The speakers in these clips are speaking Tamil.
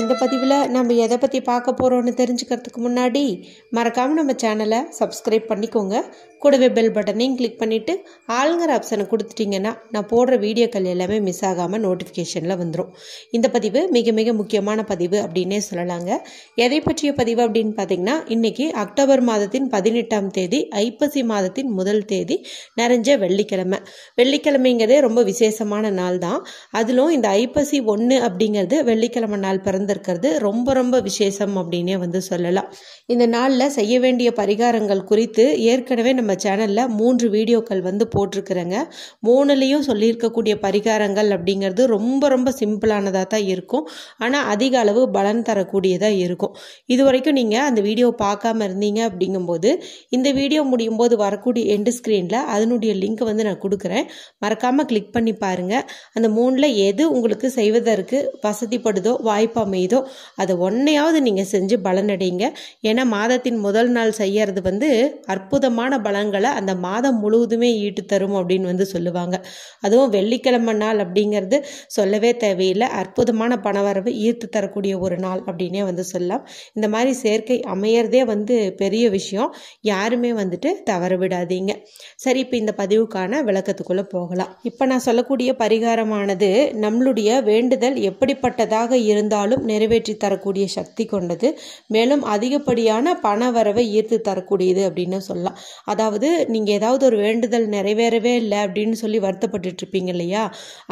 இந்த பதிவில் நம்ம எதை பற்றி பார்க்க போகிறோன்னு தெரிஞ்சுக்கிறதுக்கு முன்னாடி மறக்காமல் நம்ம சேனலை சப்ஸ்கிரைப் பண்ணிக்கோங்க கூடவே பெல் பட்டனையும் கிளிக் பண்ணிவிட்டு ஆளுங்கிற ஆப்ஷனை கொடுத்துட்டிங்கன்னா நான் போடுற வீடியோக்கள் எல்லாமே மிஸ் ஆகாமல் நோட்டிஃபிகேஷனில் வந்துடும் இந்த பதிவு மிக மிக முக்கியமான பதிவு அப்படின்னே சொல்லலாங்க எதை பற்றிய பதிவு அப்படின்னு பார்த்தீங்கன்னா இன்றைக்கி அக்டோபர் மாதத்தின் பதினெட்டாம் தேதி ஐப்பசி மாதத்தின் முதல் தேதி நிறைஞ்ச வெள்ளிக்கிழமை வெள்ளிக்கிழமைங்கிறதே ரொம்ப விசேஷமான நாள் தான் அதிலும் இந்த ஐப்பசி ஒன்று அப்படிங்கிறது வெள்ளிக்கிழமை நாள் பிறந்த பிறந்திருக்கிறது ரொம்ப ரொம்ப விசேஷம் அப்படின்னே வந்து சொல்லலாம் இந்த நாளில் செய்ய வேண்டிய பரிகாரங்கள் குறித்து ஏற்கனவே நம்ம சேனலில் மூன்று வீடியோக்கள் வந்து போட்டிருக்கிறேங்க மூணுலேயும் சொல்லியிருக்கக்கூடிய பரிகாரங்கள் அப்படிங்கிறது ரொம்ப ரொம்ப சிம்பிளானதாக தான் இருக்கும் ஆனால் அதிக அளவு பலன் தரக்கூடியதாக இருக்கும் இது வரைக்கும் நீங்கள் அந்த வீடியோ பார்க்காம இருந்தீங்க அப்படிங்கும்போது இந்த வீடியோ முடியும் போது வரக்கூடிய எண்டு ஸ்க்ரீனில் அதனுடைய லிங்க் வந்து நான் கொடுக்குறேன் மறக்காமல் கிளிக் பண்ணி பாருங்கள் அந்த மூணில் எது உங்களுக்கு செய்வதற்கு வசதிப்படுதோ வாய்ப்பு அமையுதோ அதை ஒன்றையாவது நீங்கள் செஞ்சு பலனடைங்க ஏன்னா மாதத்தின் முதல் நாள் செய்யறது வந்து அற்புதமான பலன்களை அந்த மாதம் முழுவதுமே ஈட்டு தரும் அப்படின்னு வந்து சொல்லுவாங்க அதுவும் வெள்ளிக்கிழமை நாள் அப்படிங்கிறது சொல்லவே தேவையில்லை அற்புதமான பணவரவு ஈர்த்து தரக்கூடிய ஒரு நாள் அப்படின்னே வந்து சொல்லலாம் இந்த மாதிரி சேர்க்கை அமையறதே வந்து பெரிய விஷயம் யாருமே வந்துட்டு தவற விடாதீங்க சரி இப்போ இந்த பதிவுக்கான விளக்கத்துக்குள்ளே போகலாம் இப்போ நான் சொல்லக்கூடிய பரிகாரமானது நம்மளுடைய வேண்டுதல் எப்படிப்பட்டதாக இருந்தாலும் ஆசைகளும் நிறைவேற்றி தரக்கூடிய சக்தி கொண்டது மேலும் அதிகப்படியான பண வரவை ஈர்த்து தரக்கூடியது அப்படின்னு சொல்லலாம் அதாவது நீங்கள் ஏதாவது ஒரு வேண்டுதல் நிறைவேறவே இல்லை அப்படின்னு சொல்லி வருத்தப்பட்டு இருப்பீங்க இல்லையா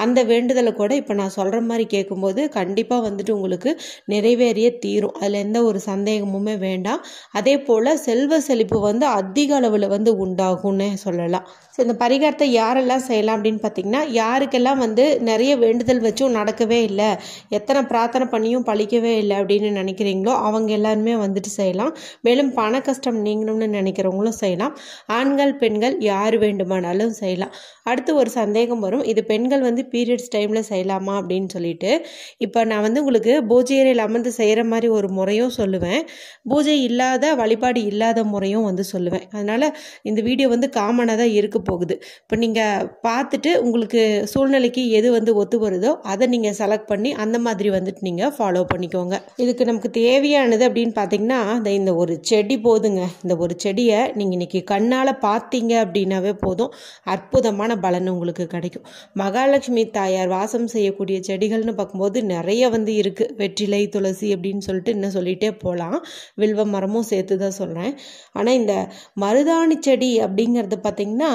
அந்த வேண்டுதலை கூட இப்போ நான் சொல்கிற மாதிரி கேட்கும்போது கண்டிப்பாக வந்துட்டு உங்களுக்கு நிறைவேறிய தீரும் அதில் எந்த ஒரு சந்தேகமுமே வேண்டாம் அதே போல் செல்வ செழிப்பு வந்து அதிக அளவில் வந்து உண்டாகும்னு சொல்லலாம் ஸோ இந்த பரிகாரத்தை யாரெல்லாம் செய்யலாம் அப்படின்னு பார்த்தீங்கன்னா யாருக்கெல்லாம் வந்து நிறைய வேண்டுதல் வச்சும் நடக்கவே இல்லை எத்தனை பிரார்த்தனை பண்ணியும் இன்னும் பழிக்கவே இல்லை அப்படின்னு நினைக்கிறீங்களோ அவங்க எல்லாருமே வந்துட்டு செய்யலாம் மேலும் பண கஷ்டம் நீங்கணும்னு நினைக்கிறவங்களும் செய்யலாம் ஆண்கள் பெண்கள் யார் வேண்டுமானாலும் செய்யலாம் அடுத்து ஒரு சந்தேகம் வரும் இது பெண்கள் வந்து பீரியட்ஸ் டைமில் செய்யலாமா அப்படின்னு சொல்லிட்டு இப்போ நான் வந்து உங்களுக்கு பூஜையறையில் அமர்ந்து செய்கிற மாதிரி ஒரு முறையும் சொல்லுவேன் பூஜை இல்லாத வழிபாடு இல்லாத முறையும் வந்து சொல்லுவேன் அதனால் இந்த வீடியோ வந்து காமனாக தான் இருக்க போகுது இப்போ நீங்கள் பார்த்துட்டு உங்களுக்கு சூழ்நிலைக்கு எது வந்து ஒத்து வருதோ அதை நீங்கள் செலக்ட் பண்ணி அந்த மாதிரி வந்துட்டு நீங்கள் ஃபாலோ ஃபாலோ பண்ணிக்கோங்க இதுக்கு நமக்கு தேவையானது அப்படின்னு பார்த்தீங்கன்னா இந்த ஒரு செடி போதுங்க இந்த ஒரு செடியை நீங்கள் இன்றைக்கி கண்ணால் பார்த்தீங்க அப்படின்னாவே போதும் அற்புதமான பலன் உங்களுக்கு கிடைக்கும் மகாலட்சுமி தாயார் வாசம் செய்யக்கூடிய செடிகள்னு பார்க்கும்போது நிறைய வந்து இருக்குது வெற்றிலை துளசி அப்படின்னு சொல்லிட்டு இன்னும் சொல்லிகிட்டே போகலாம் வில்வ மரமும் சேர்த்து தான் சொல்கிறேன் ஆனால் இந்த மருதாணி செடி அப்படிங்கிறது பார்த்திங்கன்னா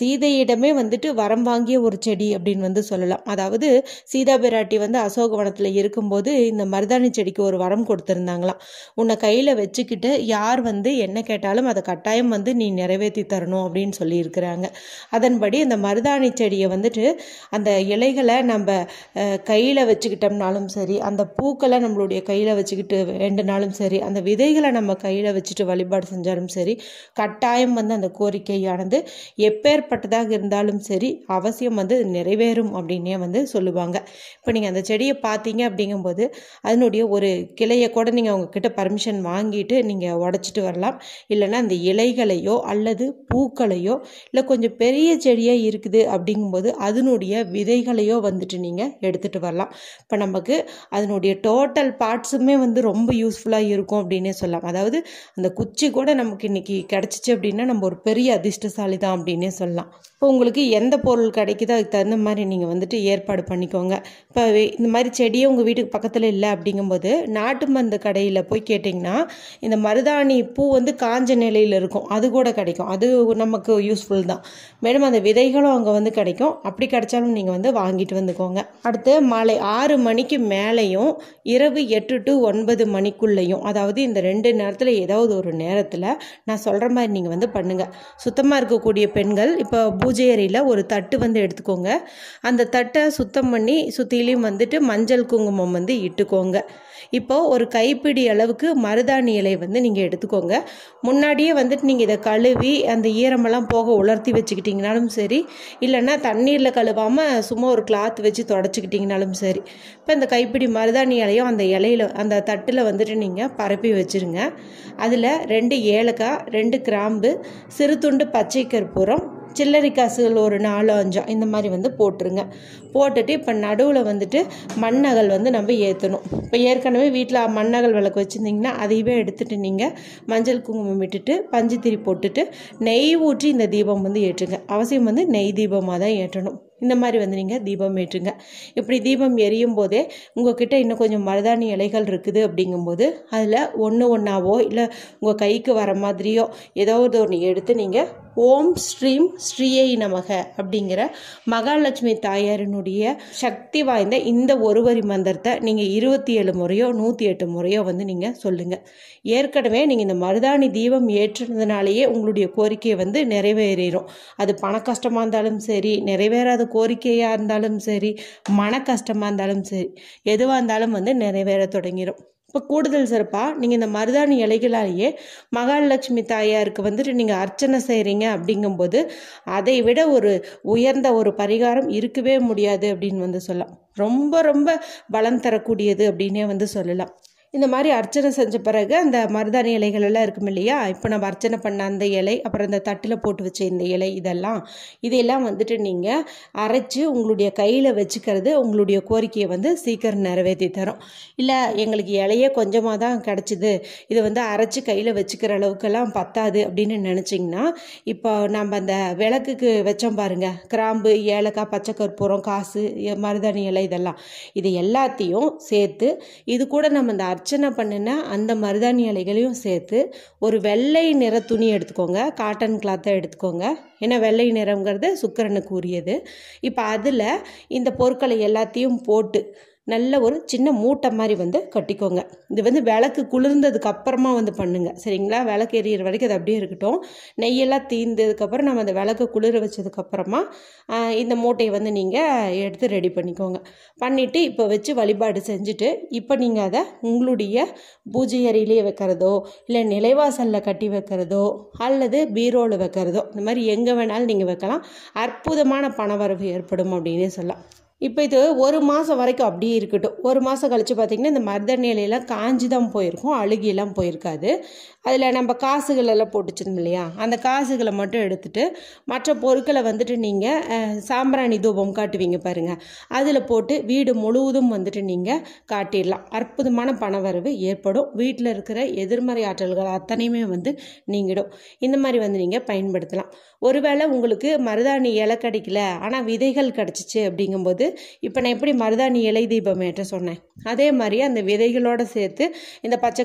சீதையிடமே வந்துட்டு வரம் வாங்கிய ஒரு செடி அப்படின்னு வந்து சொல்லலாம் அதாவது சீதா பிராட்டி வந்து அசோகவனத்தில் இருக்கும்போது இந்த மருதாணி செடிக்கு ஒரு வரம் கொடுத்துருந்தாங்களாம் உன்னை கையில் வச்சுக்கிட்டு யார் வந்து என்ன கேட்டாலும் அதை கட்டாயம் வந்து நீ நிறைவேற்றி தரணும் அப்படின்னு சொல்லியிருக்கிறாங்க அதன்படி அந்த மருதாணி செடியை வந்துட்டு அந்த இலைகளை நம்ம கையில் வச்சுக்கிட்டோம்னாலும் சரி அந்த பூக்களை நம்மளுடைய கையில் வச்சுக்கிட்டு வேண்டுனாலும் சரி அந்த விதைகளை நம்ம கையில் வச்சுட்டு வழிபாடு செஞ்சாலும் சரி கட்டாயம் வந்து அந்த கோரிக்கையானது எப்பேற்பட்டதாக இருந்தாலும் சரி அவசியம் வந்து நிறைவேறும் அப்படின்னே வந்து சொல்லுவாங்க இப்போ நீங்கள் அந்த செடியை பார்த்தீங்க அப்படிங்கும்போது அதனுடைய ஒரு கிளையை கூட நீங்கள் அவங்கக்கிட்ட பர்மிஷன் வாங்கிட்டு நீங்கள் உடச்சிட்டு வரலாம் இல்லைன்னா அந்த இலைகளையோ அல்லது பூக்களையோ இல்லை கொஞ்சம் பெரிய செடியாக இருக்குது அப்படிங்கும்போது அதனுடைய விதைகளையோ வந்துட்டு நீங்கள் எடுத்துகிட்டு வரலாம் இப்போ நமக்கு அதனுடைய டோட்டல் பார்ட்ஸுமே வந்து ரொம்ப யூஸ்ஃபுல்லாக இருக்கும் அப்படின்னே சொல்லலாம் அதாவது அந்த குச்சி கூட நமக்கு இன்றைக்கி கிடச்சிச்சு அப்படின்னா நம்ம ஒரு பெரிய அதிர்ஷ்டசாலி தான் அப்படின்னே சொல்லலாம் இப்போ உங்களுக்கு எந்த பொருள் கிடைக்குதோ அதுக்கு தகுந்த மாதிரி நீங்கள் வந்துட்டு ஏற்பாடு பண்ணிக்கோங்க இப்போ இந்த மாதிரி செடியே உங்கள் வீட்டுக்கு பக்கத்தில் இல்லை அப்படிங்கும்போது நாட்டு மருந்து கடையில் போய் கேட்டிங்கன்னா இந்த மருதாணி பூ வந்து காஞ்ச நிலையில் இருக்கும் அது கூட கிடைக்கும் அது நமக்கு யூஸ்ஃபுல் தான் மேலும் அந்த விதைகளும் அங்கே வந்து கிடைக்கும் அப்படி கிடைச்சாலும் நீங்கள் வந்து வாங்கிட்டு வந்துக்கோங்க அடுத்து மாலை ஆறு மணிக்கு மேலேயும் இரவு எட்டு டு ஒன்பது மணிக்குள்ளேயும் அதாவது இந்த ரெண்டு நேரத்தில் ஏதாவது ஒரு நேரத்தில் நான் சொல்கிற மாதிரி நீங்கள் வந்து பண்ணுங்கள் சுத்தமாக இருக்கக்கூடிய பெண்கள் இப்போ பூஜை அறையில் ஒரு தட்டு வந்து எடுத்துக்கோங்க அந்த தட்டை சுத்தம் பண்ணி சுற்றிலையும் வந்துட்டு மஞ்சள் குங்குமம் வந்து இட்டுக்கோங்க இப்போது ஒரு கைப்பிடி அளவுக்கு மருதாணி இலை வந்து நீங்கள் எடுத்துக்கோங்க முன்னாடியே வந்துட்டு நீங்கள் இதை கழுவி அந்த ஈரமெல்லாம் போக உலர்த்தி வச்சுக்கிட்டிங்கனாலும் சரி இல்லைன்னா தண்ணீரில் கழுவாமல் சும்மா ஒரு கிளாத் வச்சு தொடச்சிக்கிட்டிங்கனாலும் சரி இப்போ இந்த கைப்பிடி மருதாணி இலையும் அந்த இலையில் அந்த தட்டில் வந்துட்டு நீங்கள் பரப்பி வச்சுருங்க அதில் ரெண்டு ஏலக்காய் ரெண்டு கிராம்பு சிறு துண்டு பச்சை கற்பூரம் சில்லறை காசுகள் ஒரு நாலு அஞ்சோ இந்த மாதிரி வந்து போட்டுருங்க போட்டுட்டு இப்போ நடுவில் வந்துட்டு மண்ணகல் வந்து நம்ம ஏற்றணும் இப்போ ஏற்கனவே வீட்டில் மண்ணகல் விளக்கு வச்சுருந்தீங்கன்னா அதையவே எடுத்துகிட்டு நீங்கள் மஞ்சள் குங்குமம் விட்டுட்டு பஞ்சுத்திரி போட்டுட்டு நெய் ஊற்றி இந்த தீபம் வந்து ஏற்றுங்க அவசியம் வந்து நெய் தீபமாக தான் ஏற்றணும் இந்த மாதிரி வந்து நீங்கள் தீபம் ஏற்றுங்க இப்படி தீபம் எரியும் போதே உங்ககிட்ட இன்னும் கொஞ்சம் மருதாணி இலைகள் இருக்குது அப்படிங்கும்போது அதில் ஒன்று ஒன்றாவோ இல்லை உங்கள் கைக்கு வர மாதிரியோ ஏதோ ஒரு ஒன்று எடுத்து நீங்கள் ஓம் ஸ்ரீம் ஸ்ரீயை நமக அப்படிங்கிற மகாலட்சுமி தாயாரினுடைய சக்தி வாய்ந்த இந்த ஒருவரி மந்திரத்தை நீங்கள் இருபத்தி ஏழு முறையோ நூற்றி எட்டு முறையோ வந்து நீங்கள் சொல்லுங்கள் ஏற்கனவே நீங்கள் இந்த மருதாணி தீபம் ஏற்றுனதுனாலேயே உங்களுடைய கோரிக்கையை வந்து நிறைவேறிடும் அது பண கஷ்டமாக இருந்தாலும் சரி நிறைவேறாத கோரிக்கையாக இருந்தாலும் சரி மன கஷ்டமாக இருந்தாலும் சரி எதுவாக இருந்தாலும் வந்து நிறைவேற தொடங்கிடும் இப்போ கூடுதல் சிறப்பாக நீங்கள் இந்த மருதாணி இலைகளாலேயே மகாலட்சுமி தாயாருக்கு வந்துட்டு நீங்கள் அர்ச்சனை செய்கிறீங்க அப்படிங்கும்போது அதை விட ஒரு உயர்ந்த ஒரு பரிகாரம் இருக்கவே முடியாது அப்படின்னு வந்து சொல்லலாம் ரொம்ப ரொம்ப பலம் தரக்கூடியது அப்படின்னே வந்து சொல்லலாம் இந்த மாதிரி அர்ச்சனை செஞ்ச பிறகு அந்த மருதாணி இலைகள் எல்லாம் இருக்கும் இல்லையா இப்போ நம்ம அர்ச்சனை பண்ண அந்த இலை அப்புறம் இந்த தட்டில் போட்டு வச்ச இந்த இலை இதெல்லாம் இதையெல்லாம் வந்துட்டு நீங்கள் அரைச்சி உங்களுடைய கையில் வச்சுக்கிறது உங்களுடைய கோரிக்கையை வந்து சீக்கிரம் நிறைவேற்றி தரும் இல்லை எங்களுக்கு இலையே கொஞ்சமாக தான் கிடச்சிது இதை வந்து அரைச்சி கையில் வச்சுக்கிற அளவுக்கெல்லாம் பத்தாது அப்படின்னு நினச்சிங்கன்னா இப்போ நம்ம அந்த விளக்குக்கு வச்சோம் பாருங்கள் கிராம்பு ஏலக்காய் பச்சை கற்பூரம் காசு மருதாணி இலை இதெல்லாம் இது எல்லாத்தையும் சேர்த்து இது கூட நம்ம இந்த அர்ச்சனை பண்ணின அந்த மருதாணி இலைகளையும் சேர்த்து ஒரு வெள்ளை நிற துணி எடுத்துக்கோங்க காட்டன் கிளாத்தை எடுத்துக்கோங்க ஏன்னா வெள்ளை நிறங்கிறது சுக்கரனுக்கு உரியது இப்போ அதில் இந்த பொருட்களை எல்லாத்தையும் போட்டு நல்ல ஒரு சின்ன மூட்டை மாதிரி வந்து கட்டிக்கோங்க இது வந்து விளக்கு குளிர்ந்ததுக்கு அப்புறமா வந்து பண்ணுங்கள் சரிங்களா விளக்கு எரியிற வரைக்கும் அது அப்படியே இருக்கட்டும் நெய்யெல்லாம் தீர்ந்ததுக்கப்புறம் நம்ம அந்த விளக்கு குளிர வச்சதுக்கப்புறமா இந்த மூட்டையை வந்து நீங்கள் எடுத்து ரெடி பண்ணிக்கோங்க பண்ணிவிட்டு இப்போ வச்சு வழிபாடு செஞ்சுட்டு இப்போ நீங்கள் அதை உங்களுடைய பூஜை அறையிலேயே வைக்கிறதோ இல்லை நிலைவாசலில் கட்டி வைக்கிறதோ அல்லது பீரோவில் வைக்கிறதோ இந்த மாதிரி எங்கே வேணாலும் நீங்கள் வைக்கலாம் அற்புதமான பணவரவு ஏற்படும் அப்படின்னே சொல்லலாம் இப்போ இது ஒரு மாதம் வரைக்கும் அப்படியே இருக்கட்டும் ஒரு மாதம் கழித்து பார்த்திங்கன்னா இந்த மருதர் நிலையெல்லாம் காஞ்சி தான் போயிருக்கும் அழுகியெல்லாம் போயிருக்காது அதில் நம்ம காசுகளெல்லாம் போட்டுச்சிருந்தோம் இல்லையா அந்த காசுகளை மட்டும் எடுத்துகிட்டு மற்ற பொருட்களை வந்துட்டு நீங்கள் சாம்பிராணி தூபம் காட்டுவீங்க பாருங்கள் அதில் போட்டு வீடு முழுவதும் வந்துட்டு நீங்கள் காட்டிடலாம் அற்புதமான பணவரவு ஏற்படும் வீட்டில் இருக்கிற எதிர்மறை ஆற்றல்கள் அத்தனையுமே வந்து நீங்கிடும் இந்த மாதிரி வந்து நீங்கள் பயன்படுத்தலாம் ஒருவேளை உங்களுக்கு மருதாணி இலை கிடைக்கல ஆனால் விதைகள் கிடச்சிச்சு அப்படிங்கும்போது இப்போ நான் எப்படி மருதாணி இலை தீபம் ஏற்ற சொன்னேன் அதே மாதிரி அந்த விதைகளோடு சேர்த்து இந்த பச்சை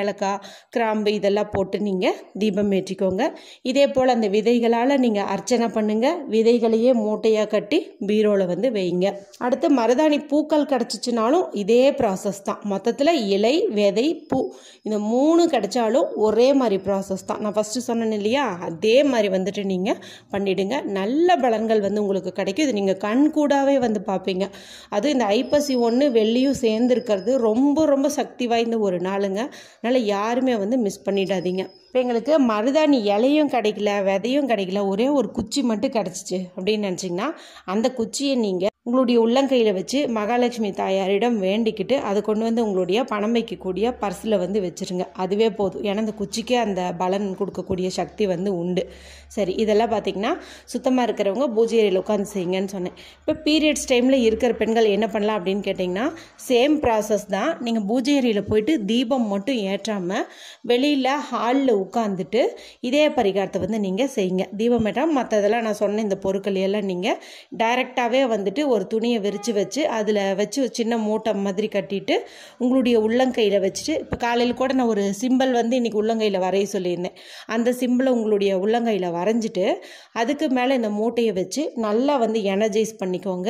ஏலக்காய் கிராம்பு இதெல்லாம் போட்டு நீங்கள் தீபம் ஏற்றிக்கோங்க இதே போல் அந்த விதைகளால் நீங்கள் அர்ச்சனை பண்ணுங்கள் விதைகளையே மூட்டையாக கட்டி பீரோவில் வந்து வைங்க அடுத்து மருதாணி பூக்கள் கிடச்சிச்சினாலும் இதே ப்ராசஸ் தான் மொத்தத்தில் இலை விதை பூ இந்த மூணு கிடச்சாலும் ஒரே மாதிரி ப்ராசஸ் தான் நான் ஃபஸ்ட்டு சொன்னேன் இல்லையா அதே மாதிரி வந்துட்டு நீங்கள் பண்ணிவிடுங்க நல்ல பலன்கள் வந்து உங்களுக்கு கிடைக்கும் இது நீங்கள் கண் கூடாவே வந்து வந்து பார்ப்பீங்க அது இந்த ஐப்பசி ஒன்று வெள்ளியும் சேர்ந்துருக்கிறது ரொம்ப ரொம்ப சக்தி வாய்ந்த ஒரு நாளுங்க அதனால் யாருமே வந்து மிஸ் பண்ணிடாதீங்க இப்போ எங்களுக்கு மருதாணி இலையும் கிடைக்கல விதையும் கிடைக்கல ஒரே ஒரு குச்சி மட்டும் கிடச்சிச்சு அப்படின்னு நினச்சிங்கன்னா அந்த குச்சியை நீங்கள் உங்களுடைய உள்ளங்கையில் வச்சு மகாலட்சுமி தாயாரிடம் வேண்டிக்கிட்டு அதை கொண்டு வந்து உங்களுடைய பணம் வைக்கக்கூடிய பர்ஸில் வந்து வச்சுருங்க அதுவே போதும் ஏன்னா அந்த குச்சிக்கே அந்த பலன் கொடுக்கக்கூடிய சக்தி வந்து உண்டு சரி இதெல்லாம் பார்த்திங்கன்னா சுத்தமாக இருக்கிறவங்க பூஜை ஏரியில் உட்காந்து செய்யுங்கன்னு சொன்னேன் இப்போ பீரியட்ஸ் டைமில் இருக்கிற பெண்கள் என்ன பண்ணலாம் அப்படின்னு கேட்டிங்கன்னா சேம் ப்ராசஸ் தான் நீங்கள் பூஜை ஏரியில் போயிட்டு தீபம் மட்டும் ஏற்றாமல் வெளியில் ஹாலில் உட்காந்துட்டு இதே பரிகாரத்தை வந்து நீங்கள் செய்யுங்க தீபமேட்டம் மற்றதெல்லாம் நான் சொன்ன இந்த பொருட்கள் எல்லாம் நீங்கள் டைரெக்டாகவே வந்துட்டு ஒரு துணியை விரித்து வச்சு அதில் வச்சு சின்ன மூட்டை மாதிரி கட்டிட்டு உங்களுடைய உள்ளங்கையில் வச்சுட்டு இப்போ காலையில் கூட நான் ஒரு சிம்பிள் வந்து இன்றைக்கி உள்ளங்கையில் வரைய சொல்லியிருந்தேன் அந்த சிம்பிளை உங்களுடைய உள்ளங்கையில் வரைஞ்சிட்டு அதுக்கு மேலே இந்த மூட்டையை வச்சு நல்லா வந்து எனர்ஜைஸ் பண்ணிக்கோங்க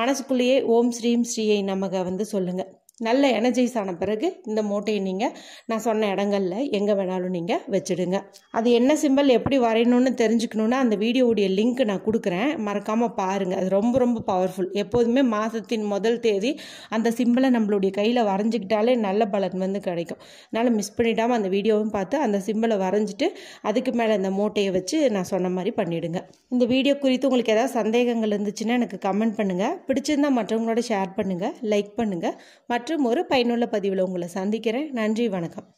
மனசுக்குள்ளேயே ஓம் ஸ்ரீம் ஸ்ரீயை நமக வந்து சொல்லுங்கள் நல்ல எனர்ஜைஸ் ஆன பிறகு இந்த மூட்டையை நீங்கள் நான் சொன்ன இடங்களில் எங்கே வேணாலும் நீங்கள் வச்சுடுங்க அது என்ன சிம்பிள் எப்படி வரையணும்னு தெரிஞ்சுக்கணுன்னா அந்த வீடியோவுடைய லிங்க் நான் கொடுக்குறேன் மறக்காமல் பாருங்கள் அது ரொம்ப ரொம்ப பவர்ஃபுல் எப்போதுமே மாதத்தின் முதல் தேதி அந்த சிம்பிளை நம்மளுடைய கையில் வரைஞ்சிக்கிட்டாலே நல்ல பலன் வந்து கிடைக்கும் அதனால் மிஸ் பண்ணிடாமல் அந்த வீடியோவும் பார்த்து அந்த சிம்பிளை வரைஞ்சிட்டு அதுக்கு மேலே அந்த மூட்டையை வச்சு நான் சொன்ன மாதிரி பண்ணிவிடுங்க இந்த வீடியோ குறித்து உங்களுக்கு ஏதாவது சந்தேகங்கள் இருந்துச்சுன்னா எனக்கு கமெண்ட் பண்ணுங்கள் பிடிச்சிருந்தால் மற்றவங்களோட ஷேர் பண்ணுங்கள் லைக் பண்ணுங்கள் மற்ற மற்றும் ஒரு பயனுள்ள பதிவில் உங்களை சந்திக்கிறேன் நன்றி வணக்கம்